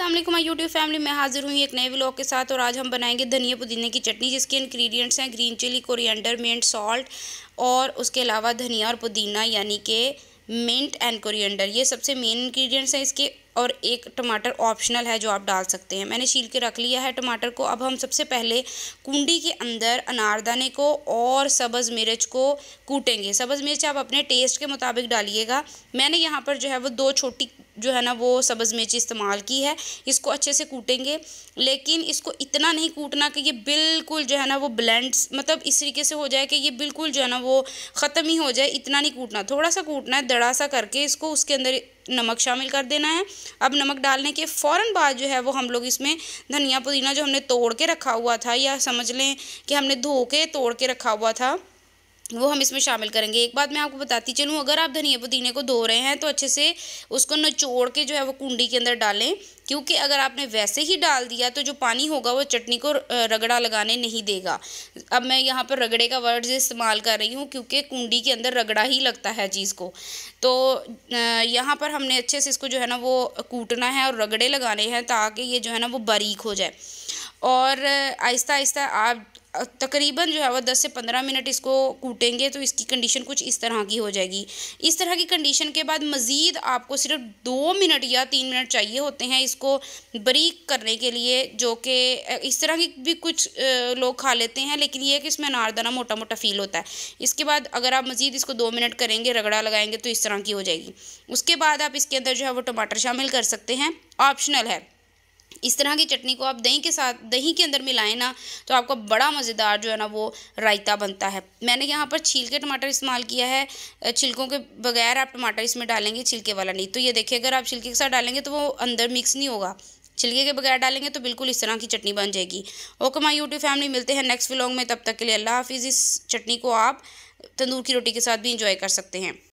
my YouTube family मैं हाजिर हुई एक नए व्लॉग के साथ और आज हम बनाएंगे धनिया पुदीने की चटनी जिसके इंग्रेडिएंट्स हैं green chilli coriander mint salt और उसके अलावा धनिया और पुदीना यानी कि मिंट एंड कोरिएंडर ये सबसे मेन इंग्रेडिएंट्स हैं इसके और एक टमाटर ऑप्शनल है जो आप डाल सकते हैं मैंने छील के रख लिया है टमाटर को अब हम सबसे पहले कुंडी के अंदर अनारदाने को और सब्ज़ मिर्च को कूटेंगे सब्ज़ मिर्च आप अपने टेस्ट के मुताबिक डालिएगा मैंने यहाँ पर जो है वो दो छोटी जो है ना वो सब्ज़ मिर्ची इस्तेमाल की है इसको अच्छे से कूटेंगे लेकिन इसको इतना नहीं कूटना कि ये बिल्कुल जो है ना वो ब्लेंड मतलब इस तरीके से हो जाए कि ये बिल्कुल जो है ना वो ख़त्म ही हो जाए इतना नहीं कूटना थोड़ा सा कूटना है दड़ा सा करके इसको उसके अंदर नमक शामिल कर देना है अब नमक डालने के फ़ौर बाद जो है वो हम लोग इसमें धनिया पुदीना जो हमने तोड़ के रखा हुआ था या समझ लें कि हमने धो के तोड़ के रखा हुआ था वो हम इसमें शामिल करेंगे एक बात मैं आपको बताती चलूँ अगर आप धनिया पुदीने को धो रहे हैं तो अच्छे से उसको नचोड़ के जो है वो कुंडी के अंदर डालें क्योंकि अगर आपने वैसे ही डाल दिया तो जो पानी होगा वो चटनी को रगड़ा लगाने नहीं देगा अब मैं यहाँ पर रगड़े का वर्ड इस्तेमाल कर रही हूँ क्योंकि कुंडी के अंदर रगड़ा ही लगता है चीज़ को तो यहाँ पर हमने अच्छे से इसको जो है ना वो कूटना है और रगड़े लगाने हैं ताकि ये जो है ना वो बारीक हो जाए और आहिस्ता आहिस्ता आप तकरीबन जो है वह दस से पंद्रह मिनट इसको कूटेंगे तो इसकी कंडीशन कुछ इस तरह की हो जाएगी इस तरह की कंडीशन के बाद मज़ीद आपको सिर्फ दो मिनट या तीन मिनट चाहिए होते हैं इसको बरीक करने के लिए जो कि इस तरह की भी कुछ लोग खा लेते हैं लेकिन यह है कि इसमें अनारदाना मोटा मोटा फ़ील होता है इसके बाद अगर आप मज़ीद इसको दो मिनट करेंगे रगड़ा लगाएंगे तो इस तरह की हो जाएगी उसके बाद आप इसके अंदर जो है वो टमाटर शामिल कर सकते हैं ऑप्शनल है इस तरह की चटनी को आप दही के साथ दही के अंदर मिलाएं ना तो आपका बड़ा मज़ेदार जो है ना वो रायता बनता है मैंने यहाँ पर छील के टमाटर इस्तेमाल किया है छिलकों के बगैर आप टमाटर इसमें डालेंगे छिलके वाला नहीं तो ये देखिए अगर आप छिलके के साथ डालेंगे तो वो अंदर मिक्स नहीं होगा छिलके के बगैर डालेंगे तो बिल्कुल इस तरह की चटनी बन जाएगी ओके माई यूट्यूब फैमिली मिलते हैं नेक्स्ट व्लॉग में तब तक के लिए अल्लाह हाफिज़ इस चटनी को आप तंदूर की रोटी के साथ भी इंजॉय कर सकते हैं